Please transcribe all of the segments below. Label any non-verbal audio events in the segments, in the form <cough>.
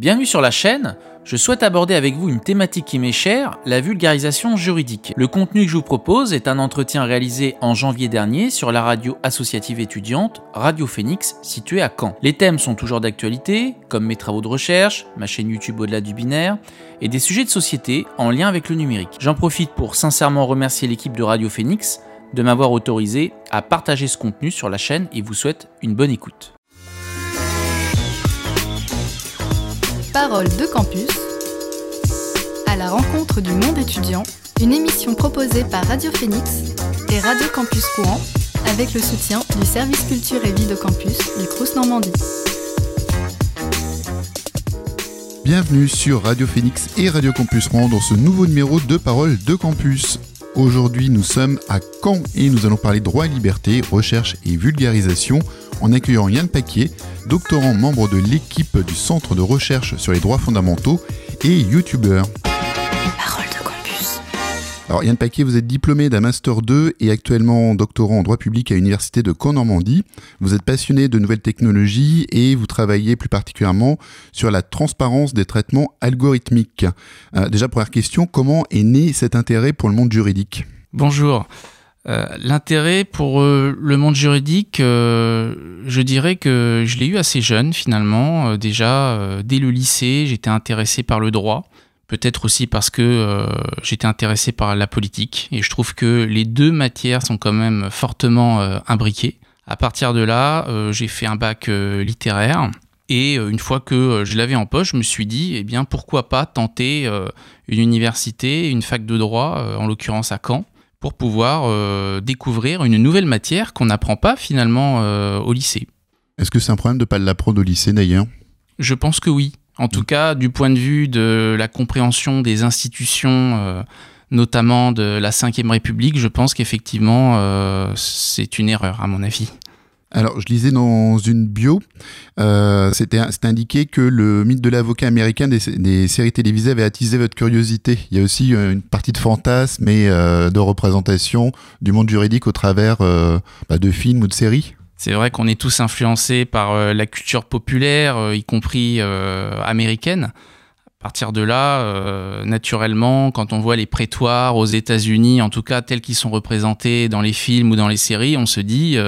Bienvenue sur la chaîne, je souhaite aborder avec vous une thématique qui m'est chère, la vulgarisation juridique. Le contenu que je vous propose est un entretien réalisé en janvier dernier sur la radio associative étudiante Radio Phoenix située à Caen. Les thèmes sont toujours d'actualité, comme mes travaux de recherche, ma chaîne YouTube au-delà du binaire, et des sujets de société en lien avec le numérique. J'en profite pour sincèrement remercier l'équipe de Radio Phoenix de m'avoir autorisé à partager ce contenu sur la chaîne et vous souhaite une bonne écoute. Parole de campus à la rencontre du monde étudiant, une émission proposée par Radio Phoenix et Radio Campus Courant avec le soutien du service culture et vie de campus du Crous Normandie. Bienvenue sur Radio Phoenix et Radio Campus Rouen dans ce nouveau numéro de Parole de campus. Aujourd'hui, nous sommes à Caen et nous allons parler droit et liberté, recherche et vulgarisation en accueillant Yann Paquet, doctorant membre de l'équipe du Centre de recherche sur les droits fondamentaux et youtubeur. Alors Yann Paquet, vous êtes diplômé d'un Master 2 et actuellement doctorant en droit public à l'Université de Caen Normandie. Vous êtes passionné de nouvelles technologies et vous travaillez plus particulièrement sur la transparence des traitements algorithmiques. Euh, déjà, première question, comment est né cet intérêt pour le monde juridique Bonjour. Euh, l'intérêt pour euh, le monde juridique, je dirais que je l'ai eu assez jeune finalement. déjà, dès le lycée, j'étais intéressé par le droit. Peut-être aussi parce que euh, j'étais intéressé par la politique et je trouve que les deux matières sont quand même fortement euh, imbriquées. À partir de là, euh, j'ai fait un bac littéraire et une fois que je l'avais en poche, je me suis dit eh bien pourquoi pas tenter une université, une fac de droit en l'occurrence à Caen pour pouvoir découvrir une nouvelle matière qu'on n'apprend pas finalement au lycée. Est-ce que c'est un problème de ne pas l'apprendre au lycée d'ailleurs Je pense que oui. En tout mm. cas, du point de vue de la compréhension des institutions, euh, notamment de la Ve République, je pense qu'effectivement, euh, c'est une erreur, à mon avis. Alors, je lisais dans une bio, euh, c'était indiqué que le mythe de l'avocat américain des, séries télévisées avait attisé votre curiosité. Il y a aussi une partie de fantasme et de représentation du monde juridique au travers bah, de films ou de séries. C'est vrai qu'on est tous influencés par euh, la culture populaire, euh, y compris euh, américaine. À partir de là, naturellement, quand on voit les prétoires aux États-Unis, en tout cas tels qu'ils sont représentés dans les films ou dans les séries, on se dit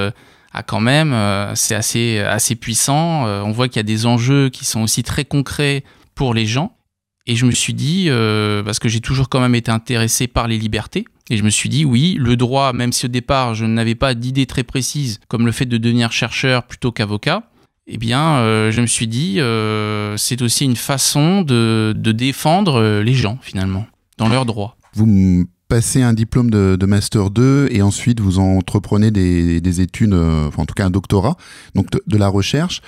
ah quand même, c'est assez assez puissant. on voit qu'il y a des enjeux qui sont aussi très concrets pour les gens. Et je me suis dit parce que j'ai toujours quand même été intéressé par les libertés et je me suis dit, oui, le droit, même si au départ je n'avais pas d'idée très précise, comme le fait de devenir chercheur plutôt qu'avocat, eh bien, euh, je me suis dit, euh, c'est aussi une façon de, défendre euh, les gens, finalement, dans leurs droits. Vous passez un diplôme de, Master 2 et ensuite vous entreprenez des, études, en tout cas un doctorat, donc de la recherche.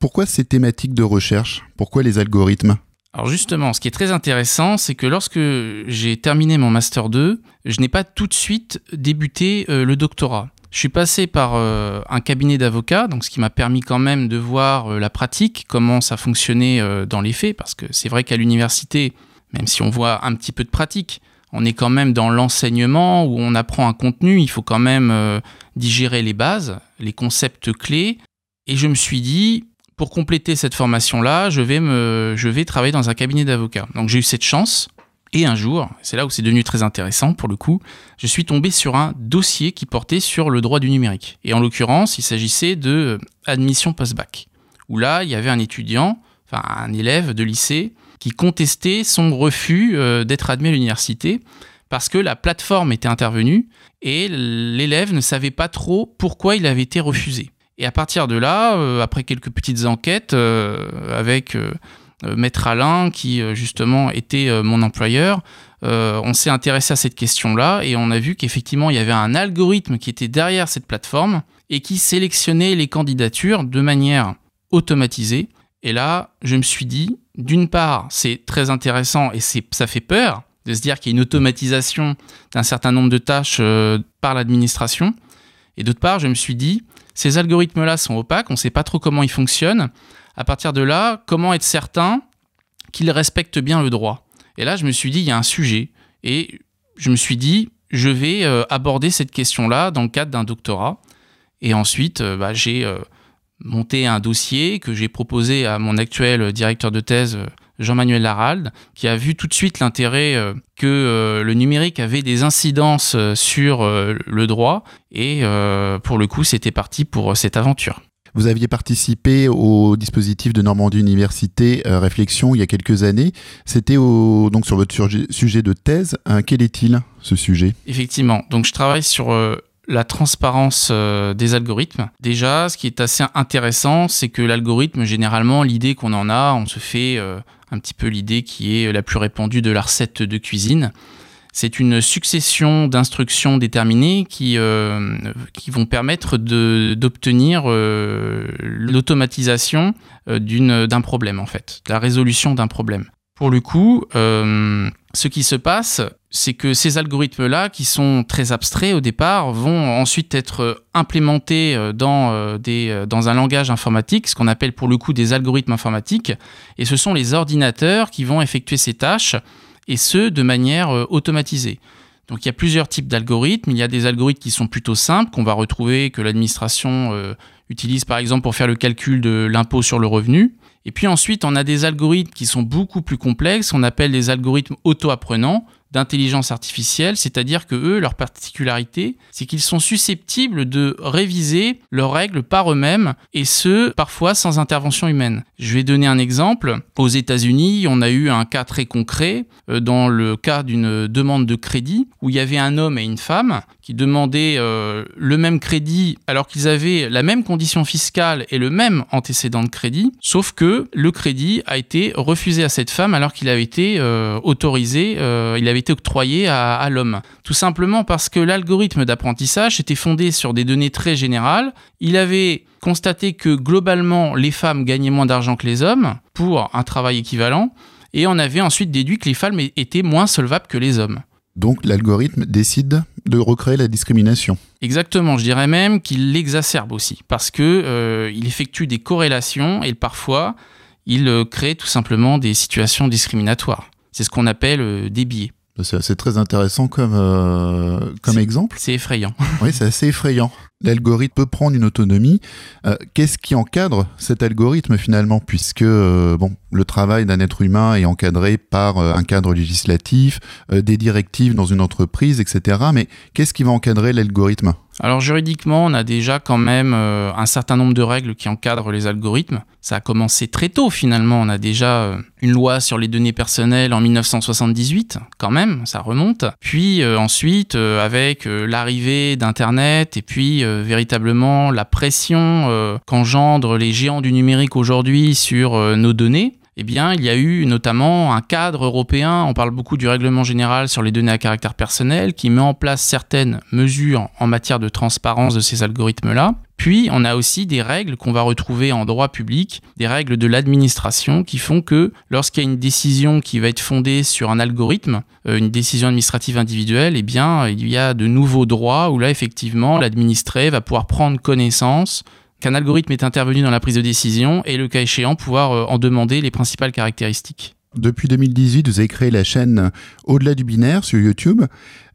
pourquoi ces thématiques de recherche Pourquoi les algorithmes alors justement, ce qui est très intéressant, c'est que lorsque j'ai terminé mon master 2, je n'ai pas tout de suite débuté euh, le doctorat. Je suis passé par euh, un cabinet d'avocats, donc ce qui m'a permis quand même de voir euh, la pratique, comment ça fonctionnait dans les faits, parce que c'est vrai qu'à l'université, même si on voit un petit peu de pratique, on est quand même dans l'enseignement où on apprend un contenu, il faut quand même digérer les bases, les concepts clés. Et je me suis dit, pour compléter cette formation-là, je, vais me, je vais travailler dans un cabinet d'avocats. Donc j'ai eu cette chance. Et un jour, c'est là où c'est devenu très intéressant pour le coup, je suis tombé sur un dossier qui portait sur le droit du numérique. Et en l'occurrence, il s'agissait de euh, admission post-bac. Où là, il y avait un étudiant, enfin un élève de lycée, qui contestait son refus euh, d'être admis à l'université parce que la plateforme était intervenue et l'élève ne savait pas trop pourquoi il avait été refusé. Et à partir de là, euh, après quelques petites enquêtes euh, avec euh, Maître Alain, qui justement était mon employeur, on s'est intéressé à cette question-là et on a vu qu'effectivement il y avait un algorithme qui était derrière cette plateforme et qui sélectionnait les candidatures de manière automatisée. Et là, je me suis dit, d'une part, c'est très intéressant et ça fait peur de se dire qu'il y a une automatisation d'un certain nombre de tâches par l'administration. Et d'autre part, je me suis dit, ces algorithmes-là sont opaques, on ne sait pas trop comment ils fonctionnent. À partir de là, comment être certain qu'ils respectent bien le droit Et là, je me suis dit, il y a un sujet. Et je me suis dit, je vais euh, aborder cette question-là dans le cadre d'un doctorat. Et ensuite, euh, bah, j'ai euh, monté un dossier que j'ai proposé à mon actuel directeur de thèse Jean-Manuel Laralde, qui a vu tout de suite l'intérêt euh, que euh, le numérique avait des incidences euh, sur le droit, et pour le coup, c'était parti pour cette aventure. Vous aviez participé au dispositif de Normandie Université Réflexion il y a quelques années. C'était donc sur votre sujet de thèse. Hein, quel est-il ce sujet Effectivement. Donc je travaille sur la transparence des algorithmes. Déjà, ce qui est assez intéressant, c'est que l'algorithme, généralement, l'idée qu'on en a, on se fait un petit peu l'idée qui est la plus répandue de la recette de cuisine. C'est une succession d'instructions déterminées qui, euh, qui vont permettre d'obtenir euh, l'automatisation euh, d'un problème, en fait, la résolution d'un problème. Pour le coup, ce qui se passe, c'est que ces algorithmes-là, qui sont très abstraits au départ, vont ensuite être euh, implémentés euh, dans, euh, des, dans un langage informatique, ce qu'on appelle pour le coup des algorithmes informatiques, et ce sont les ordinateurs qui vont effectuer ces tâches, et ce, de manière automatisée. Donc il y a plusieurs types d'algorithmes. Il y a des algorithmes qui sont plutôt simples, qu'on va retrouver, que l'administration utilise par exemple pour faire le calcul de l'impôt sur le revenu. Et puis ensuite, on a des algorithmes qui sont beaucoup plus complexes, on appelle des algorithmes auto-apprenants d'intelligence artificielle, c'est-à-dire que eux, leur particularité, c'est qu'ils sont susceptibles de réviser leurs règles par eux-mêmes, et ce, parfois sans intervention humaine. Je vais donner un exemple. Aux États-Unis, on a eu un cas très concret, euh, dans le cas d'une demande de crédit, où il y avait un homme et une femme qui demandaient euh, le même crédit alors qu'ils avaient la même condition fiscale et le même antécédent de crédit, sauf que le crédit a été refusé à cette femme alors qu'il avait été euh, autorisé, il avait octroyé à, l'homme. Tout simplement parce que l'algorithme d'apprentissage était fondé sur des données très générales. Il avait constaté que globalement, les femmes gagnaient moins d'argent que les hommes pour un travail équivalent. Et on avait ensuite déduit que les femmes étaient moins solvables que les hommes. Donc l'algorithme décide de recréer la discrimination. Exactement, je dirais même qu'il l'exacerbe aussi, parce que euh, il effectue des corrélations et parfois il euh, crée tout simplement des situations discriminatoires. C'est ce qu'on appelle euh, des biais. C'est très intéressant comme, euh, comme exemple. C'est effrayant. Oui, c'est assez effrayant l'algorithme peut prendre une autonomie. Euh, qu'est-ce qui encadre cet algorithme finalement Puisque euh, bon, le travail d'un être humain est encadré par euh, un cadre législatif, des directives dans une entreprise, etc. Mais qu'est-ce qui va encadrer l'algorithme alors juridiquement, on a déjà quand même un certain nombre de règles qui encadrent les algorithmes. Ça a commencé très tôt finalement. On a déjà une loi sur les données personnelles en 1978, quand même, ça remonte. Puis ensuite, avec l'arrivée d'Internet et puis euh, véritablement la pression euh, qu'engendrent les géants du numérique aujourd'hui sur euh, nos données eh bien, il y a eu notamment un cadre européen, on parle beaucoup du règlement général sur les données à caractère personnel, qui met en place certaines mesures en matière de transparence de ces algorithmes-là. Puis, on a aussi des règles qu'on va retrouver en droit public, des règles de l'administration qui font que lorsqu'il y a une décision qui va être fondée sur un algorithme, euh, une décision administrative individuelle, eh bien, il y a de nouveaux droits où là, effectivement, l'administré va pouvoir prendre connaissance qu'un algorithme est intervenu dans la prise de décision et le cas échéant pouvoir euh, en demander les principales caractéristiques. Depuis 2018, vous avez créé la chaîne Au-delà du binaire sur YouTube.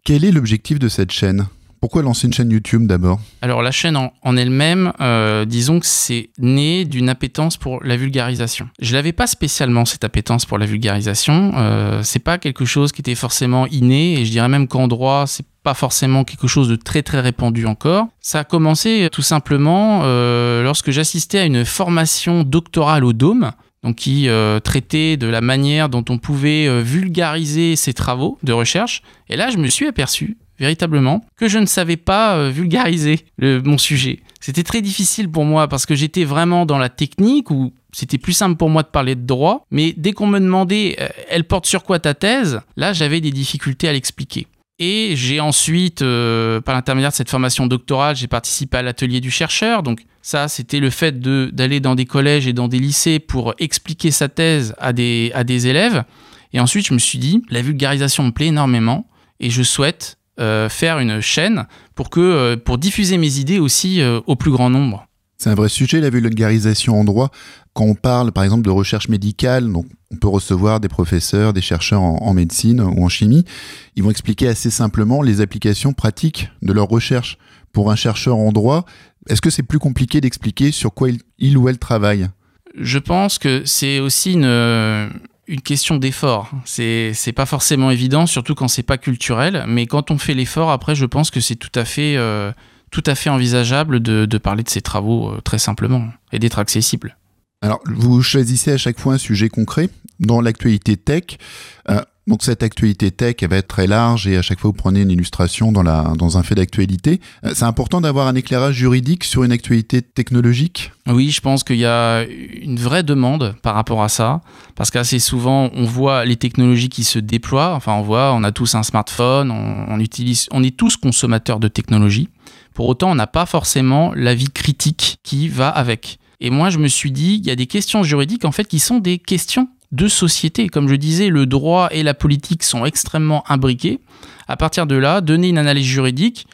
Quel est l'objectif de cette chaîne pourquoi lancer une chaîne YouTube d'abord Alors la chaîne en, elle-même, euh, disons que c'est né d'une appétence pour la vulgarisation. Je l'avais pas spécialement cette appétence pour la vulgarisation. Euh, c'est pas quelque chose qui était forcément inné et je dirais même qu'en droit, c'est pas forcément quelque chose de très très répandu encore. Ça a commencé euh, tout simplement euh, lorsque j'assistais à une formation doctorale au Dôme, donc qui euh, traitait de la manière dont on pouvait vulgariser ses travaux de recherche. Et là, je me suis aperçu véritablement que je ne savais pas vulgariser mon sujet. C'était très difficile pour moi parce que j'étais vraiment dans la technique où c'était plus simple pour moi de parler de droit, mais dès qu'on me demandait elle porte sur quoi ta thèse, là j'avais des difficultés à l'expliquer. Et j'ai ensuite, euh, par l'intermédiaire de cette formation doctorale, j'ai participé à l'atelier du chercheur. Donc ça, c'était le fait d'aller dans des collèges et dans des lycées pour expliquer sa thèse à des, élèves. Et ensuite, je me suis dit, la vulgarisation me plaît énormément et je souhaite euh, faire une chaîne pour, que, euh, pour diffuser mes idées aussi au plus grand nombre. C'est un vrai sujet, la vulgarisation en droit. Quand on parle, par exemple, de recherche médicale, donc on peut recevoir des professeurs, des chercheurs en, médecine ou en chimie. Ils vont expliquer assez simplement les applications pratiques de leur recherche. Pour un chercheur en droit, est-ce que c'est plus compliqué d'expliquer sur quoi il, ou elle travaille Je pense que c'est aussi une, euh, question d'effort. C'est pas forcément évident, surtout quand c'est pas culturel. Mais quand on fait l'effort, après, je pense que c'est tout à fait. Euh, tout à fait envisageable de, parler de ces travaux euh, très simplement et d'être accessible. Alors, vous choisissez à chaque fois un sujet concret dans l'actualité tech. Euh, donc cette actualité tech, elle va être très large et à chaque fois vous prenez une illustration dans, la, dans un fait d'actualité. Euh, c'est important d'avoir un éclairage juridique sur une actualité technologique Oui, je pense qu'il y a une vraie demande par rapport à ça, parce qu'assez souvent on voit les technologies qui se déploient, enfin on voit, on a tous un smartphone, on, utilise, on est tous consommateurs de technologies. Pour autant, on n'a pas forcément l'avis critique qui va avec. Et moi, je me suis dit, il y a des questions juridiques en fait qui sont des questions de société. Comme je disais, le droit et la politique sont extrêmement imbriqués. À partir de là, donner une analyse juridique,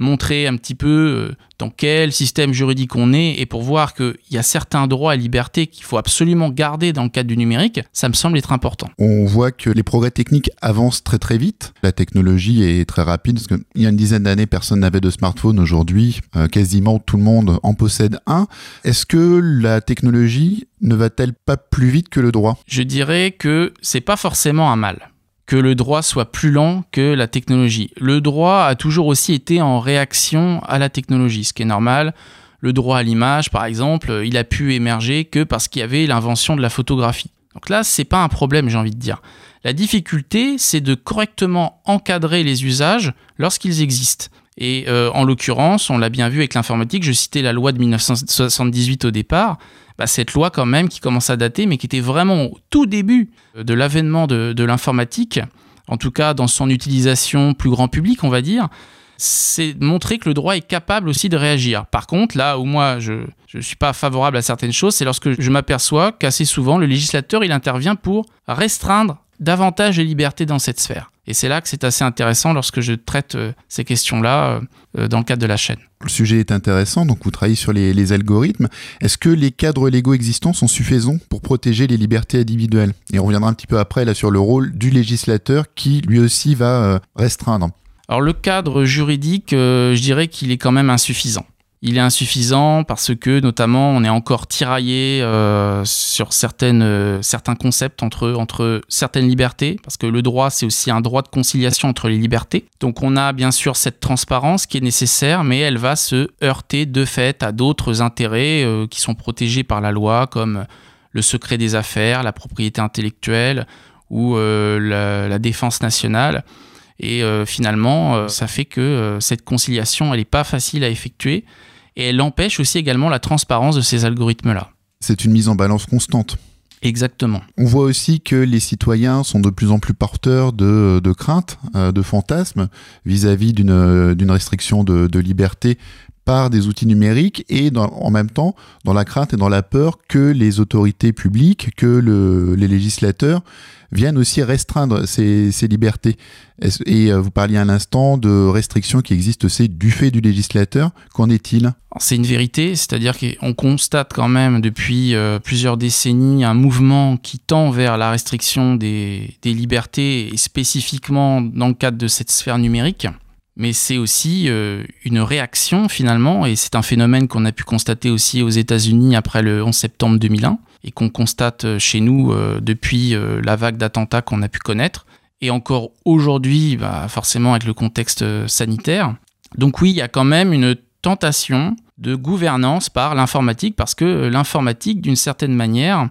montrer un petit peu euh, dans quel système juridique on est et pour voir qu'il y a certains droits et libertés qu'il faut absolument garder dans le cadre du numérique, ça me semble être important. On voit que les progrès techniques avancent très très vite. La technologie est très rapide parce qu'il y a une dizaine d'années, personne n'avait de smartphone. Aujourd'hui, euh, quasiment tout le monde en possède un. Est-ce que la technologie ne va-t-elle pas plus vite que le droit Je dirais que c'est pas forcément un mal que le droit soit plus lent que la technologie. Le droit a toujours aussi été en réaction à la technologie, ce qui est normal. Le droit à l'image, par exemple, il a pu émerger que parce qu'il y avait l'invention de la photographie. Donc là, n'est pas un problème, j'ai envie de dire. La difficulté, c'est de correctement encadrer les usages lorsqu'ils existent. Et euh, en l'occurrence, on l'a bien vu avec l'informatique, je citais la loi de 1978 au départ, bah, cette loi quand même qui commence à dater, mais qui était vraiment au tout début de l'avènement de, l'informatique, en tout cas dans son utilisation plus grand public, on va dire, c'est montrer que le droit est capable aussi de réagir. Par contre, là où moi je ne suis pas favorable à certaines choses, c'est lorsque je m'aperçois qu'assez souvent le législateur il intervient pour restreindre davantage les liberté dans cette sphère. Et c'est là que c'est assez intéressant lorsque je traite euh, ces questions-là euh, euh, dans le cadre de la chaîne. Le sujet est intéressant, donc vous travaillez sur les, algorithmes. Est-ce que les cadres légaux existants sont suffisants pour protéger les libertés individuelles Et on reviendra un petit peu après là sur le rôle du législateur qui lui aussi va restreindre. Alors le cadre juridique, je dirais qu'il est quand même insuffisant il est insuffisant parce que notamment on est encore tiraillé euh, sur certaines, euh, certains concepts entre, entre certaines libertés, parce que le droit c'est aussi un droit de conciliation entre les libertés. Donc on a bien sûr cette transparence qui est nécessaire, mais elle va se heurter de fait à d'autres intérêts euh, qui sont protégés par la loi, comme le secret des affaires, la propriété intellectuelle ou la défense nationale. Et euh, finalement, euh, ça fait que euh, cette conciliation, elle n'est pas facile à effectuer et elle empêche aussi également la transparence de ces algorithmes-là. C'est une mise en balance constante. Exactement. On voit aussi que les citoyens sont de plus en plus porteurs de, craintes, de fantasmes vis-à-vis d'une restriction de, liberté par des outils numériques et en même temps dans la crainte et dans la peur que les autorités publiques, que les législateurs viennent aussi restreindre ces, libertés. Et euh, vous parliez à instant de restrictions qui existent c'est du fait du législateur. Qu'en est-il C'est une vérité, c'est-à-dire qu'on constate quand même depuis euh, plusieurs décennies un mouvement qui tend vers la restriction des, des libertés, et spécifiquement dans le cadre de cette sphère numérique mais c'est aussi euh, une réaction finalement, et c'est un phénomène qu'on a pu constater aussi aux États-Unis après le 11 septembre 2001, et qu'on constate euh, chez nous euh, depuis la vague d'attentats qu'on a pu connaître, et encore aujourd'hui, bah, forcément avec le contexte sanitaire. Donc oui, il y a quand même une tentation de gouvernance par l'informatique, parce que l'informatique, d'une certaine manière,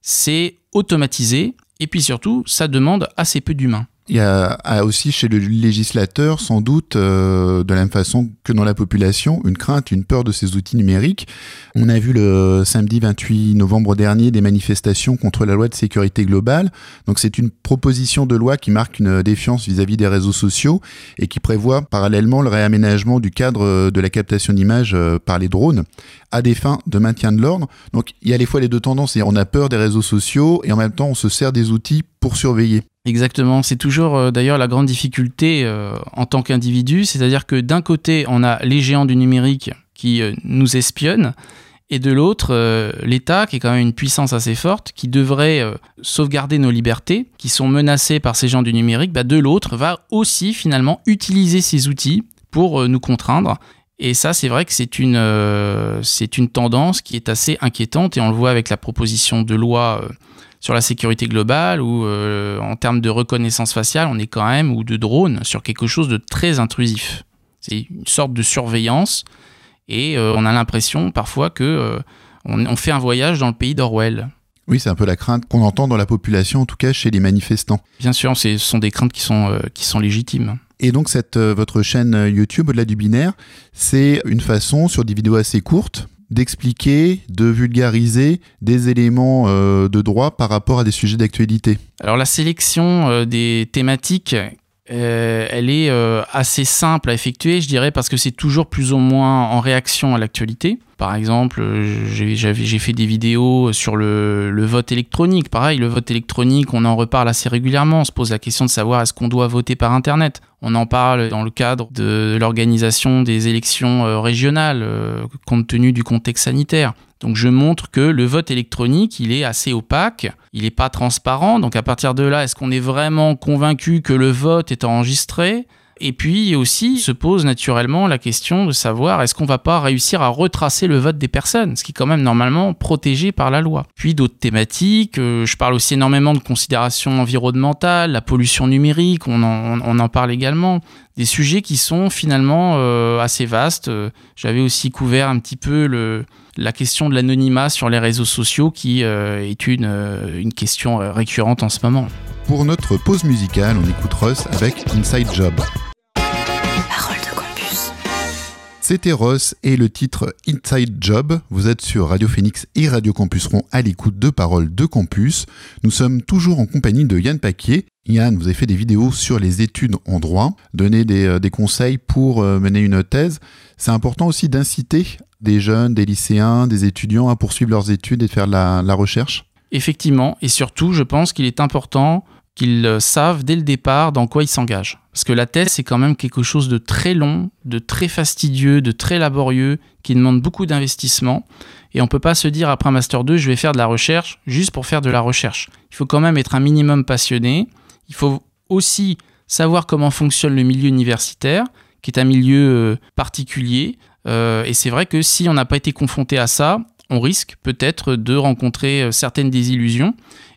c'est automatisé, et puis surtout, ça demande assez peu d'humains il y a, aussi chez le législateur, sans doute, euh, de la même façon que dans la population, une crainte, une peur de ces outils numériques. On a vu le samedi 28 novembre dernier des manifestations contre la loi de sécurité globale. Donc c'est une proposition de loi qui marque une défiance vis à -vis des réseaux sociaux et qui prévoit parallèlement le réaménagement du cadre de la captation d'images euh, par les drones à des fins de maintien de l'ordre. Donc il y a les fois les deux tendances, c'est-à-dire on a peur des réseaux sociaux et en même temps on se sert des outils pour surveiller. Exactement, c'est toujours euh, d'ailleurs la grande difficulté euh, en tant qu'individu, c'est-à-dire que d'un côté on a les géants du numérique qui euh, nous espionnent, et de l'autre, l'État, qui est quand même une puissance assez forte, qui devrait sauvegarder nos libertés, qui sont menacées par ces gens du numérique, bah, de l'autre, va aussi finalement utiliser ces outils pour nous contraindre. Et ça, c'est vrai que c'est une, euh, c'est une tendance qui est assez inquiétante et on le voit avec la proposition de loi euh, sur la sécurité globale ou euh, en termes de reconnaissance faciale, on est quand même, ou de drone, sur quelque chose de très intrusif. C'est une sorte de surveillance et on a l'impression parfois que on fait un voyage dans le pays d'Orwell. Oui, c'est un peu la crainte qu'on entend dans la population, en tout cas chez les manifestants. Bien sûr, ce sont des craintes qui sont, qui sont légitimes. Et donc cette, euh, votre chaîne euh, YouTube au-delà du binaire, c'est une façon sur des vidéos assez courtes d'expliquer, de vulgariser des éléments euh, de droit par rapport à des sujets d'actualité. Alors la sélection des thématiques euh, elle est euh, assez simple à effectuer, je dirais, parce que c'est toujours plus ou moins en réaction à l'actualité. Par exemple, euh, j'ai fait des vidéos sur le, le, vote électronique. Pareil, le vote électronique, on en reparle assez régulièrement. On se pose la question de savoir est-ce qu'on doit voter par Internet. On en parle dans le cadre de l'organisation des élections régionales, compte tenu du contexte sanitaire. Donc je montre que le vote électronique, il est assez opaque, il n'est pas transparent. Donc à partir de là, est-ce qu'on est vraiment convaincu que le vote est enregistré et puis aussi se pose naturellement la question de savoir est-ce qu'on va pas réussir à retracer le vote des personnes, ce qui est quand même normalement protégé par la loi. Puis d'autres thématiques, euh, je parle aussi énormément de considérations environnementales, la pollution numérique, on en, on en parle également. Des sujets qui sont finalement euh, assez vastes. Euh, j'avais aussi couvert un petit peu le, la question de l'anonymat sur les réseaux sociaux qui euh, est une, euh, une question euh, récurrente en ce moment. Pour notre pause musicale, on écoute Russ avec Inside Job. C'était Ross et le titre Inside Job. Vous êtes sur Radio Phoenix et Radio Campus rond à l'écoute de paroles de campus. Nous sommes toujours en compagnie de Yann Paquier. Yann, vous avez fait des vidéos sur les études en droit, donner euh, des, conseils pour euh, mener une thèse. C'est important aussi d'inciter des jeunes, des lycéens, des étudiants à poursuivre leurs études et de faire de la recherche Effectivement, et surtout, je pense qu'il est important qu'ils euh, savent dès le départ dans quoi ils s'engagent. Parce que la thèse, c'est quand même quelque chose de très long, de très fastidieux, de très laborieux, qui demande beaucoup d'investissement. Et on ne peut pas se dire après Master 2, je vais faire de la recherche juste pour faire de la recherche. Il faut quand même être un minimum passionné. Il faut aussi savoir comment fonctionne le milieu universitaire, qui est un milieu euh, particulier. Euh, et c'est vrai que si on n'a pas été confronté à ça, on risque peut-être de rencontrer certaines désillusions.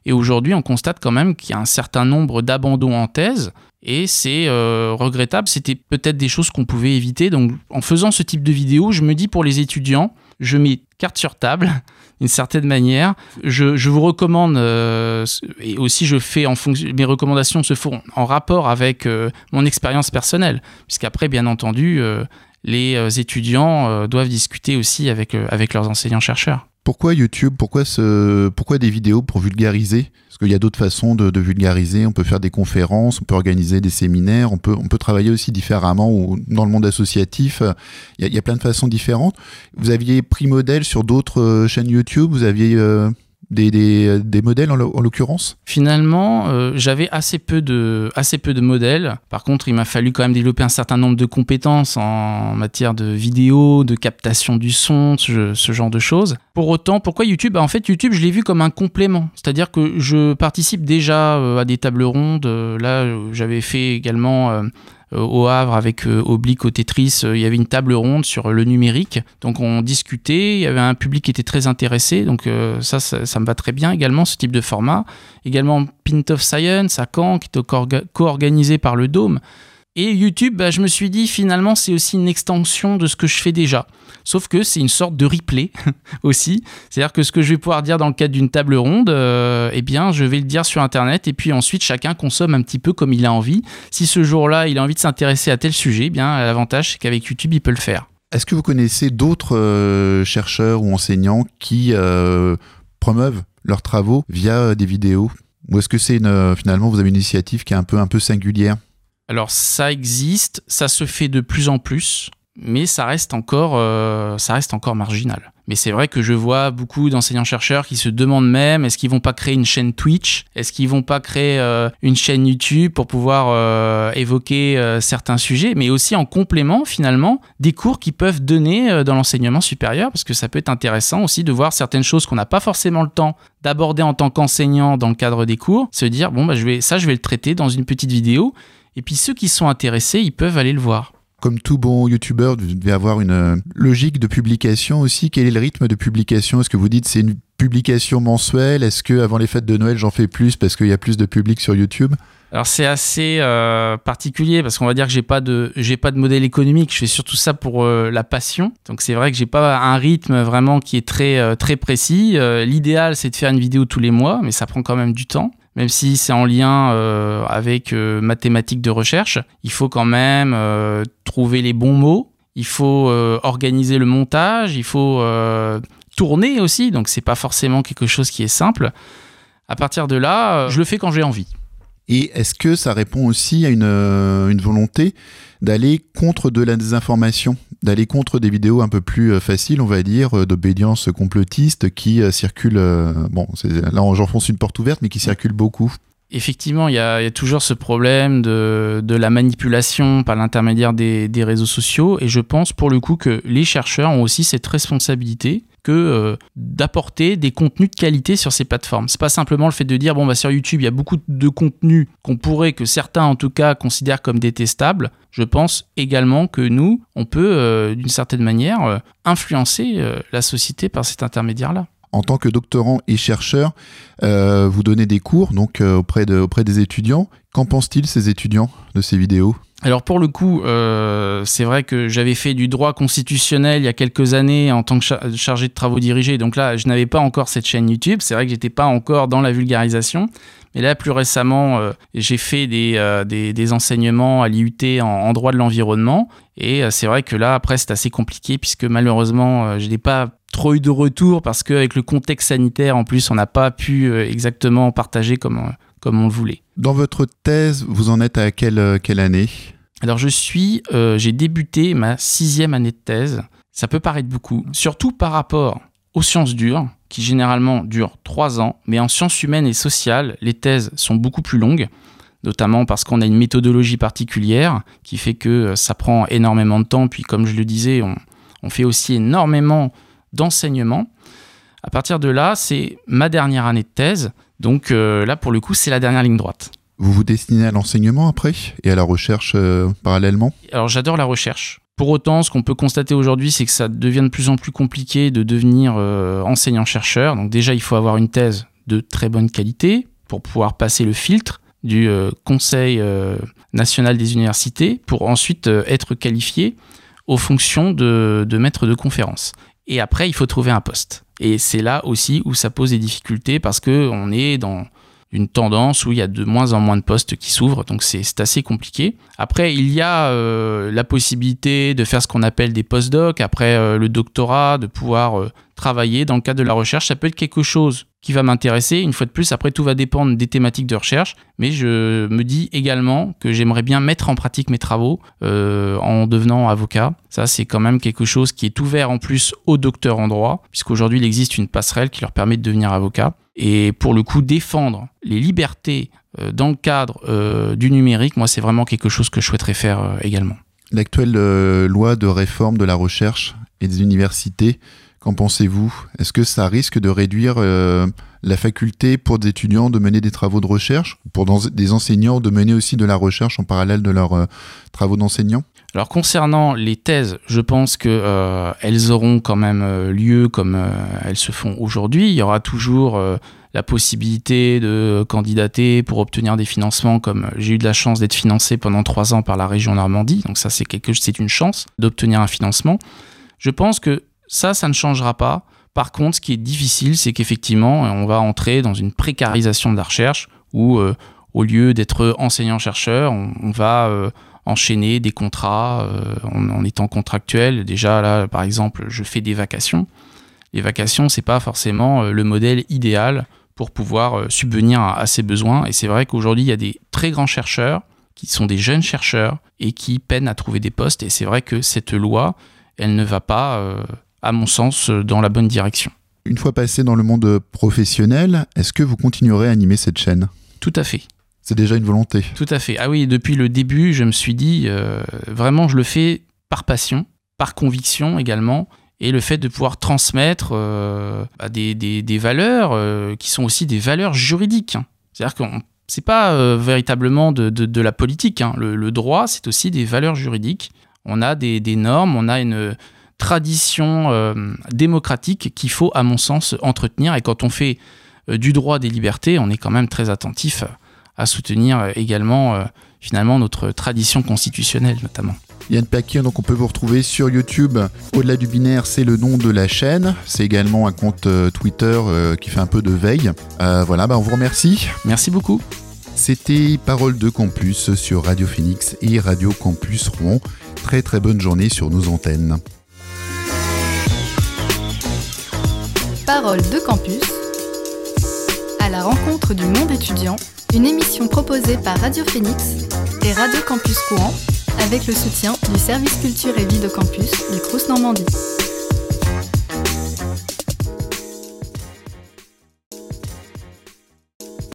Et aujourd'hui, on constate quand même qu'il y a un certain nombre d'abandons en thèse. Et c'est euh, regrettable, c'était peut-être des choses qu'on pouvait éviter. Donc en faisant ce type de vidéo, je me dis pour les étudiants, je mets carte sur table <laughs> d'une certaine manière. Je, vous recommande, euh, et aussi je fais en fonction, mes recommandations se font en rapport avec euh, mon expérience personnelle, puisqu'après, bien entendu, les étudiants doivent discuter aussi avec, avec leurs enseignants-chercheurs. Pourquoi YouTube pourquoi, ce, pourquoi des vidéos pour vulgariser Parce qu'il y a d'autres façons de, vulgariser. On peut faire des conférences, on peut organiser des séminaires, on peut, on peut travailler aussi différemment ou dans le monde associatif. Il y, a, plein de façons différentes. Vous aviez pris modèle sur d'autres euh, chaînes YouTube Vous aviez euh, des, des, modèles en l'occurrence Finalement, euh, j'avais assez, peu de, assez peu de modèles. Par contre, il m'a fallu quand même développer un certain nombre de compétences en matière de vidéo, de captation du son, ce, genre de choses. Pour autant, pourquoi YouTube bah, En fait, YouTube, je l'ai vu comme un complément. C'est-à-dire que je participe déjà euh, à des tables rondes. Euh, là, j'avais fait également... Euh, au Havre avec euh, Oblique au Tetris, euh, il y avait une table ronde sur le numérique. Donc on discutait, il y avait un public qui était très intéressé. Donc ça, ça, me va très bien également, ce type de format. Également Pint of Science à Caen, qui était co-organisé par le Dôme. Et YouTube, bah, je me suis dit finalement c'est aussi une extension de ce que je fais déjà. Sauf que c'est une sorte de replay <laughs> aussi. C'est-à-dire que ce que je vais pouvoir dire dans le cadre d'une table ronde, euh, eh bien je vais le dire sur Internet et puis ensuite chacun consomme un petit peu comme il a envie. Si ce jour-là il a envie de s'intéresser à tel sujet, eh bien l'avantage c'est qu'avec YouTube il peut le faire. Est-ce que vous connaissez d'autres euh, chercheurs ou enseignants qui euh, promeuvent leurs travaux via des vidéos Ou est-ce que c'est finalement vous avez une initiative qui est un peu, un peu singulière alors ça existe, ça se fait de plus en plus, mais ça reste encore, euh, ça reste encore marginal. Mais c'est vrai que je vois beaucoup d'enseignants-chercheurs qui se demandent même est-ce qu'ils vont pas créer une chaîne Twitch Est-ce qu'ils vont pas créer euh, une chaîne YouTube pour pouvoir euh, évoquer certains sujets Mais aussi en complément, finalement, des cours qu'ils peuvent donner dans l'enseignement supérieur, parce que ça peut être intéressant aussi de voir certaines choses qu'on n'a pas forcément le temps d'aborder en tant qu'enseignant dans le cadre des cours. Se dire bon, bah, je vais, ça, je vais le traiter dans une petite vidéo et puis ceux qui sont intéressés, ils peuvent aller le voir. Comme tout bon youtubeur, vous devez avoir une euh, logique de publication aussi. Quel est le rythme de publication Est-ce que vous dites c'est une publication mensuelle Est-ce que avant les fêtes de Noël, j'en fais plus parce qu'il y a plus de public sur YouTube Alors c'est assez euh, particulier parce qu'on va dire que j'ai pas de j'ai pas de modèle économique. Je fais surtout ça pour euh, la passion. Donc c'est vrai que j'ai pas un rythme vraiment qui est très très précis. L'idéal c'est de faire une vidéo tous les mois, mais ça prend quand même du temps même si c'est en lien euh, avec euh, mathématiques de recherche, il faut quand même euh, trouver les bons mots, il faut organiser le montage, il faut tourner aussi, donc c'est pas forcément quelque chose qui est simple. À partir de là, je le fais quand j'ai envie. Et est-ce que ça répond aussi à une volonté d'aller contre de la désinformation d'aller contre des vidéos un peu plus euh, faciles, on va dire, euh, d'obédience complotiste qui euh, circulent. bon, là, j'enfonce une porte ouverte, mais qui circulent beaucoup. Effectivement, il y, a toujours ce problème de, la manipulation par l'intermédiaire des, réseaux sociaux, et je pense pour le coup que les chercheurs ont aussi cette responsabilité que euh, d'apporter des contenus de qualité sur ces plateformes. C'est pas simplement le fait de dire bon bah sur YouTube il y a beaucoup de contenus qu'on pourrait que certains en tout cas considèrent comme détestables. Je pense également que nous on peut euh, d'une certaine manière euh, influencer la société par cet intermédiaire là en tant que doctorant et chercheur, euh, vous donnez des cours donc euh, auprès, auprès des étudiants. Qu'en pensent-ils ces étudiants de ces vidéos alors pour le coup, euh, c'est vrai que j'avais fait du droit constitutionnel il y a quelques années en tant que chargé de travaux dirigés. Donc là, je n'avais pas encore cette chaîne YouTube. C'est vrai que j'étais pas encore dans la vulgarisation. Mais là, plus récemment, euh, j'ai fait euh, des, des, enseignements à l'IUT en, droit de l'environnement. Et euh, c'est vrai que là, après, c'est assez compliqué puisque malheureusement, je n'ai pas trop eu de retour parce qu'avec le contexte sanitaire, en plus, on n'a pas pu exactement partager comme, comme on le voulait. Dans votre thèse, vous en êtes à quelle, quelle année Alors, je suis, j'ai débuté ma sixième année de thèse. Ça peut paraître beaucoup, surtout par rapport aux sciences dures qui généralement dure trois ans, mais en sciences humaines et sociales, les thèses sont beaucoup plus longues, notamment parce qu'on a une méthodologie particulière qui fait que euh, ça prend énormément de temps, puis comme je le disais, on, fait aussi énormément d'enseignement. À partir de là, c'est ma dernière année de thèse, donc euh, là pour le coup, c'est la dernière ligne droite. Vous vous destinez à l'enseignement après et à la recherche euh, parallèlement Alors j'adore la recherche. Pour autant, ce qu'on peut constater aujourd'hui, c'est que ça devient de plus en plus compliqué de devenir euh, enseignant-chercheur. Donc déjà, il faut avoir une thèse de très bonne qualité pour pouvoir passer le filtre du euh, Conseil euh, national des universités pour ensuite être qualifié aux fonctions de, de maître de conférence. Et après, il faut trouver un poste. Et c'est là aussi où ça pose des difficultés parce qu'on est dans une tendance où il y a de moins en moins de postes qui s'ouvrent, donc c'est assez compliqué. Après, il y a euh, la possibilité de faire ce qu'on appelle des post-docs, après euh, le doctorat, de pouvoir euh, travailler dans le cadre de la recherche. Ça peut être quelque chose qui va m'intéresser. Une fois de plus, après, tout va dépendre des thématiques de recherche, mais je me dis également que j'aimerais bien mettre en pratique mes travaux euh, en devenant avocat. Ça, c'est quand même quelque chose qui est ouvert en plus aux docteurs en droit, puisqu'aujourd'hui, il existe une passerelle qui leur permet de devenir avocat. Et pour le coup, défendre les libertés euh, dans le cadre euh, du numérique, moi, c'est vraiment quelque chose que je souhaiterais faire également. L'actuelle loi de réforme de la recherche et des universités Qu'en pensez-vous Est-ce que ça risque de réduire euh, la faculté pour des étudiants de mener des travaux de recherche, pour des enseignants de mener aussi de la recherche en parallèle de leurs euh, travaux d'enseignants alors concernant les thèses, je pense que euh, elles auront quand même lieu comme elles se font aujourd'hui. Il y aura toujours la possibilité de candidater pour obtenir des financements, comme j'ai eu de la chance d'être financé pendant trois ans par la région Normandie, donc ça c'est quelque c'est une chance d'obtenir un financement. Je pense que ça, ça ne changera pas. Par contre, ce qui est difficile, c'est qu'effectivement, euh, on va entrer dans une précarisation de la recherche où, euh, au lieu d'être enseignant-chercheur, on, va euh, enchaîner des contrats en, étant contractuel. Déjà, là, par exemple, je fais des vacations. Les vacations, c'est pas forcément le modèle idéal pour pouvoir subvenir à, à ses besoins. Et c'est vrai qu'aujourd'hui, il y a des très grands chercheurs qui sont des jeunes chercheurs et qui peinent à trouver des postes. Et c'est vrai que cette loi, elle ne va pas à mon sens, euh, dans la bonne direction. Une fois passé dans le monde professionnel, est-ce que vous continuerez à animer cette chaîne Tout à fait. C'est déjà une volonté. Tout à fait. Ah oui, depuis le début, je me suis dit, euh, vraiment, je le fais par passion, par conviction également, et le fait de pouvoir transmettre euh, bah, des, valeurs qui sont aussi des valeurs juridiques. Hein. C'est-à-dire que c'est pas véritablement de, la politique. Hein. Le, droit, c'est aussi des valeurs juridiques. On a des normes, on a une tradition euh, démocratique qu'il faut, à mon sens, entretenir. Et quand on fait euh, du droit des libertés, on est quand même très attentif euh, à soutenir également, finalement, notre tradition constitutionnelle, notamment. Yann Paquin, donc on peut vous retrouver sur YouTube. Au-delà du binaire, c'est le nom de la chaîne. C'est également un compte Twitter qui fait un peu de veille. voilà, bah, on vous remercie. Merci beaucoup. C'était Parole de Campus sur Radio Phoenix et Radio Campus Rouen. Très très bonne journée sur nos antennes. Parole de campus à la rencontre du monde étudiant, une émission proposée par Radio Phoenix et Radio Campus Courant avec le soutien du service culture et vie de campus du Crous Normandie.